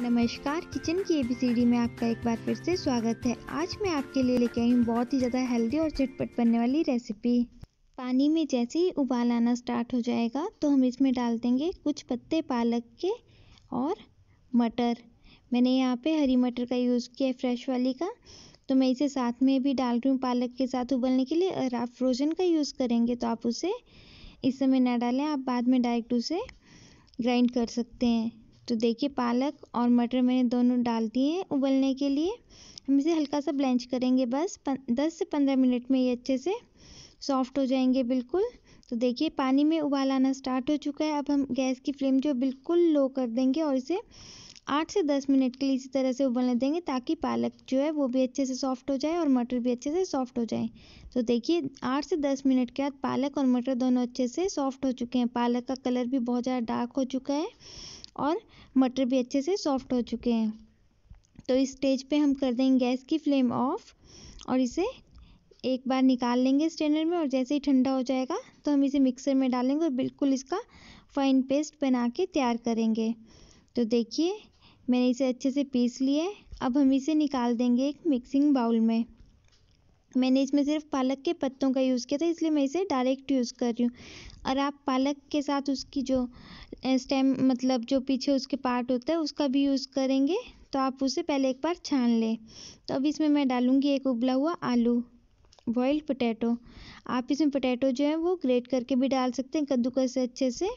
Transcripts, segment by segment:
नमस्कार किचन की एबीसीडी में आपका एक बार फिर से स्वागत है आज मैं आपके लिए लेके आई हूँ बहुत ही ज़्यादा हेल्दी और चटपट बनने वाली रेसिपी पानी में जैसे ही उबाल आना स्टार्ट हो जाएगा तो हम इसमें डाल देंगे कुछ पत्ते पालक के और मटर मैंने यहाँ पे हरी मटर का यूज़ किया है फ्रेश वाली का तो मैं इसे साथ में भी डाल रही हूँ पालक के साथ उबलने के लिए अगर आप फ्रोजन का यूज़ करेंगे तो आप उसे इस समय ना डालें आप बाद में डायरेक्ट उसे ग्राइंड कर सकते हैं तो देखिए पालक और मटर मैंने दोनों डाल दिए हैं उबलने के लिए हम इसे हल्का सा ब्लेंच करेंगे बस दस से पंद्रह मिनट में ये अच्छे से सॉफ्ट हो जाएंगे बिल्कुल तो देखिए पानी में उबाल आना स्टार्ट हो चुका है अब हम गैस की फ्लेम जो बिल्कुल लो कर देंगे और इसे आठ से दस मिनट के लिए इसी तरह से उबलने देंगे ताकि पालक जो है वो भी अच्छे से सॉफ्ट हो जाए और मटर भी अच्छे से सॉफ्ट हो जाए तो देखिए आठ से दस मिनट के बाद पालक और मटर दोनों अच्छे से सॉफ्ट हो चुके हैं पालक का कलर भी बहुत ज़्यादा डार्क हो चुका है और मटर भी अच्छे से सॉफ्ट हो चुके हैं तो इस स्टेज पे हम कर देंगे गैस की फ्लेम ऑफ और इसे एक बार निकाल लेंगे स्टेनर में और जैसे ही ठंडा हो जाएगा तो हम इसे मिक्सर में डालेंगे और बिल्कुल इसका फाइन पेस्ट बना के तैयार करेंगे तो देखिए मैंने इसे अच्छे से पीस लिए अब हम इसे निकाल देंगे एक मिक्सिंग बाउल में मैंने इसमें सिर्फ पालक के पत्तों का यूज़ किया था इसलिए मैं इसे डायरेक्ट यूज़ कर रही हूँ और आप पालक के साथ उसकी जो स्टेम मतलब जो पीछे उसके पार्ट होता है उसका भी यूज़ करेंगे तो आप उसे पहले एक बार छान लें तो अब इसमें मैं डालूँगी एक उबला हुआ आलू बॉइल्ड पोटैटो आप इसमें पोटैटो जो है वो ग्रेट करके भी डाल सकते हैं कद्दूकस से अच्छे से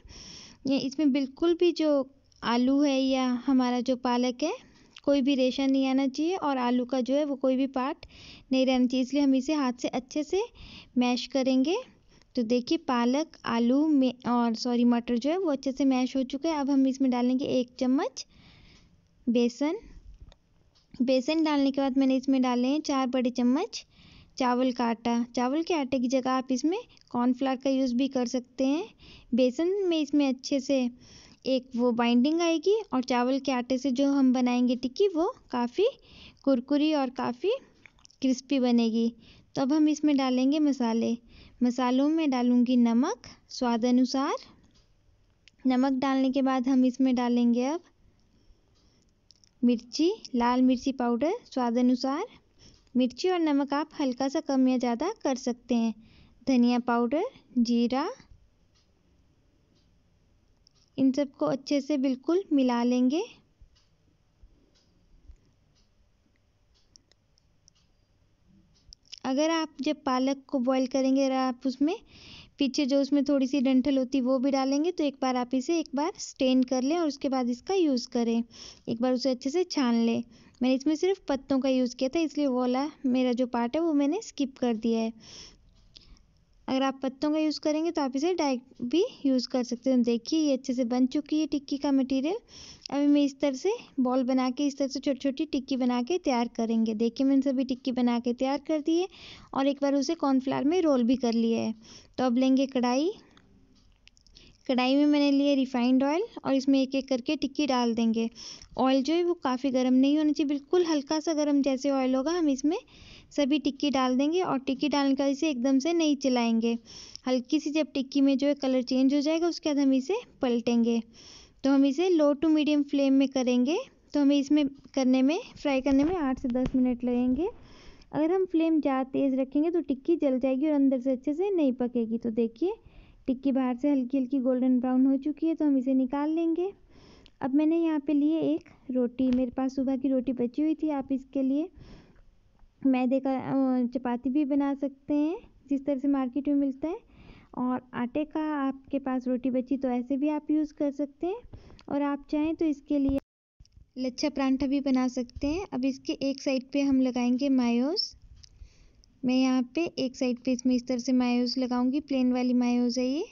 इसमें बिल्कुल भी जो आलू है या हमारा जो पालक है कोई भी रेशा नहीं आना चाहिए और आलू का जो है वो कोई भी पार्ट नहीं रहना चाहिए इसलिए हम इसे हाथ से अच्छे से मैश करेंगे तो देखिए पालक आलू में और सॉरी मटर जो है वो अच्छे से मैश हो चुका है अब हम इसमें डालेंगे एक चम्मच बेसन बेसन डालने के बाद मैंने इसमें डाले हैं चार बड़े चम्मच चावल का आटा चावल के आटे की जगह आप इसमें कॉर्नफ्लावर का यूज़ भी कर सकते हैं बेसन में इसमें अच्छे से एक वो बाइंडिंग आएगी और चावल के आटे से जो हम बनाएंगे टिक्की वो काफ़ी कुरकुरी और काफ़ी क्रिस्पी बनेगी तो अब हम इसमें डालेंगे मसाले मसालों में डालूंगी नमक स्वाद अनुसार नमक डालने के बाद हम इसमें डालेंगे अब मिर्ची लाल मिर्ची पाउडर स्वाद अनुसार मिर्ची और नमक आप हल्का सा कम या ज़्यादा कर सकते हैं धनिया पाउडर जीरा इन सब को अच्छे से बिल्कुल मिला लेंगे अगर आप जब पालक को बॉईल करेंगे और आप उसमें पीछे जो उसमें थोड़ी सी डंठल होती है वो भी डालेंगे तो एक बार आप इसे एक बार स्टेन कर लें और उसके बाद इसका यूज़ करें एक बार उसे अच्छे से छान लें मैंने इसमें सिर्फ पत्तों का यूज़ किया था इसलिए वो वाला मेरा जो पार्ट है वो मैंने स्किप कर दिया है अगर आप पत्तों का यूज़ करेंगे तो आप इसे डायरेक्ट भी यूज़ कर सकते हैं देखिए ये अच्छे से बन चुकी है टिक्की का मटेरियल अभी मैं इस तरह से बॉल बना के इस तरह से छोटी छोटी टिक्की बना के तैयार करेंगे देखिए मैंने सभी टिक्की बना के तैयार कर दी है और एक बार उसे कॉर्नफ्लावर में रोल भी कर लिया है तो अब लेंगे कढ़ाई कढ़ाई में मैंने लिए रिफाइंड ऑयल और इसमें एक एक करके टिक्की डाल देंगे ऑयल जो है वो काफ़ी गर्म नहीं होना चाहिए बिल्कुल हल्का सा गर्म जैसे ऑयल होगा हम इसमें सभी टिक्की डाल देंगे और टिक्की डालने के बाद इसे एकदम से नहीं चलाएंगे हल्की सी जब टिक्की में जो है कलर चेंज हो जाएगा उसके बाद हम इसे पलटेंगे तो हम इसे लो टू मीडियम फ्लेम में करेंगे तो हमें इसमें करने में फ्राई करने में आठ से दस मिनट लगेंगे अगर हम फ्लेम ज़्यादा तेज़ रखेंगे तो टिक्की जल जाएगी और अंदर से अच्छे से नहीं पकेगी तो देखिए टिक्की बाहर से हल्की हल्की गोल्डन ब्राउन हो चुकी है तो हम इसे निकाल लेंगे अब मैंने यहाँ पे लिए एक रोटी मेरे पास सुबह की रोटी बची हुई थी आप इसके लिए मैदे का चपाती भी बना सकते हैं जिस तरह से मार्केट में मिलता है और आटे का आपके पास रोटी बची तो ऐसे भी आप यूज़ कर सकते हैं और आप चाहें तो इसके लिए लच्छा परांठा भी बना सकते हैं अब इसके एक साइड पे हम लगाएंगे मायोस मैं यहाँ पे एक साइड पे इसमें इस तरह से मायोस लगाऊंगी प्लेन वाली मायोस है ये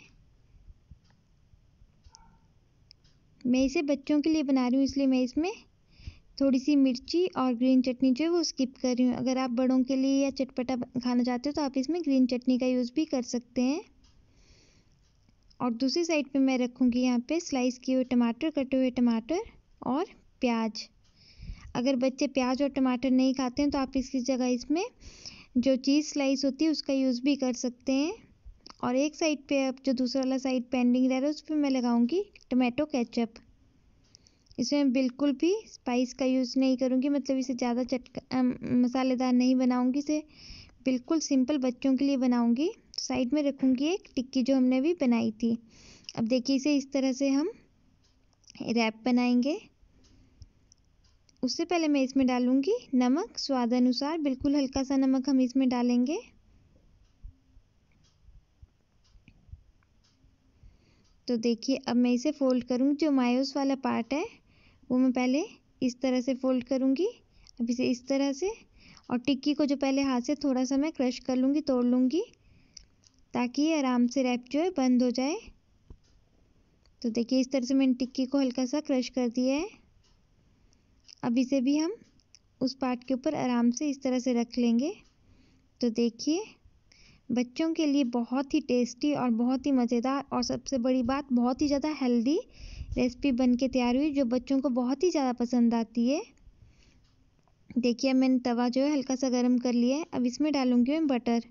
मैं इसे बच्चों के लिए बना रही हूँ इसलिए मैं इसमें थोड़ी सी मिर्ची और ग्रीन चटनी जो है वो स्किप कर रही हूँ अगर आप बड़ों के लिए या चटपटा खाना चाहते हो तो आप इसमें ग्रीन चटनी का यूज़ भी कर सकते हैं और दूसरी साइड पे मैं रखूँगी यहाँ पे स्लाइस किए हुए टमाटर कटे हुए टमाटर और प्याज अगर बच्चे प्याज और टमाटर नहीं खाते हैं तो आप इसकी जगह इसमें जो चीज़ स्लाइस होती है उसका यूज़ भी कर सकते हैं और एक साइड पे अब जो दूसरा वाला साइड पेंडिंग रह रहा है उस पर मैं लगाऊंगी टमाटो केचप इसमें बिल्कुल भी स्पाइस का यूज़ नहीं करूँगी मतलब इसे ज़्यादा चटका मसालेदार नहीं बनाऊँगी इसे बिल्कुल सिंपल बच्चों के लिए बनाऊँगी साइड में रखूँगी एक टिक्की जो हमने भी बनाई थी अब देखिए इसे इस तरह से हम रैप बनाएंगे उससे पहले मैं इसमें डालूँगी नमक स्वाद अनुसार बिल्कुल हल्का सा नमक हम इसमें डालेंगे तो देखिए अब मैं इसे फोल्ड करूँगी जो मायोस वाला पार्ट है वो मैं पहले इस तरह से फोल्ड करूँगी अब इसे इस तरह से और टिक्की को जो पहले हाथ से थोड़ा सा मैं क्रश कर लूँगी तोड़ लूँगी ताकि ये आराम से रैप जो है बंद हो जाए तो देखिए इस तरह से मैंने टिक्की को हल्का सा क्रश कर दिया है अब इसे भी हम उस पार्ट के ऊपर आराम से इस तरह से रख लेंगे तो देखिए बच्चों के लिए बहुत ही टेस्टी और बहुत ही मज़ेदार और सबसे बड़ी बात बहुत ही ज़्यादा हेल्दी रेसिपी बन के तैयार हुई जो बच्चों को बहुत ही ज़्यादा पसंद आती है देखिए मैंने तवा जो है हल्का सा गर्म कर लिया है अब इसमें डालूँगी मैं बटर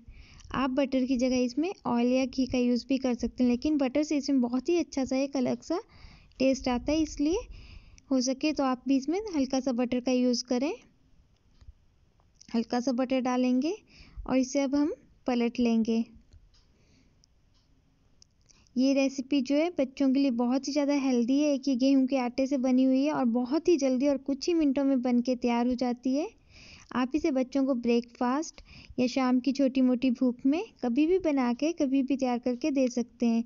आप बटर की जगह इसमें ऑयल या घी का यूज़ भी कर सकते हैं लेकिन बटर से इसमें बहुत ही अच्छा सा एक अलग सा टेस्ट आता है इसलिए हो सके तो आप भी इसमें हल्का सा बटर का यूज़ करें हल्का सा बटर डालेंगे और इसे अब हम पलट लेंगे ये रेसिपी जो है बच्चों के लिए बहुत ही ज़्यादा हेल्दी है एक ही गेहूं के आटे से बनी हुई है और बहुत ही जल्दी और कुछ ही मिनटों में बन के तैयार हो जाती है आप इसे बच्चों को ब्रेकफास्ट या शाम की छोटी मोटी भूख में कभी भी बना के कभी भी तैयार करके दे सकते हैं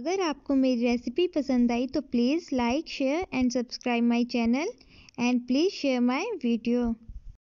अगर आपको मेरी रेसिपी पसंद आई तो please like share and subscribe my channel and please share my video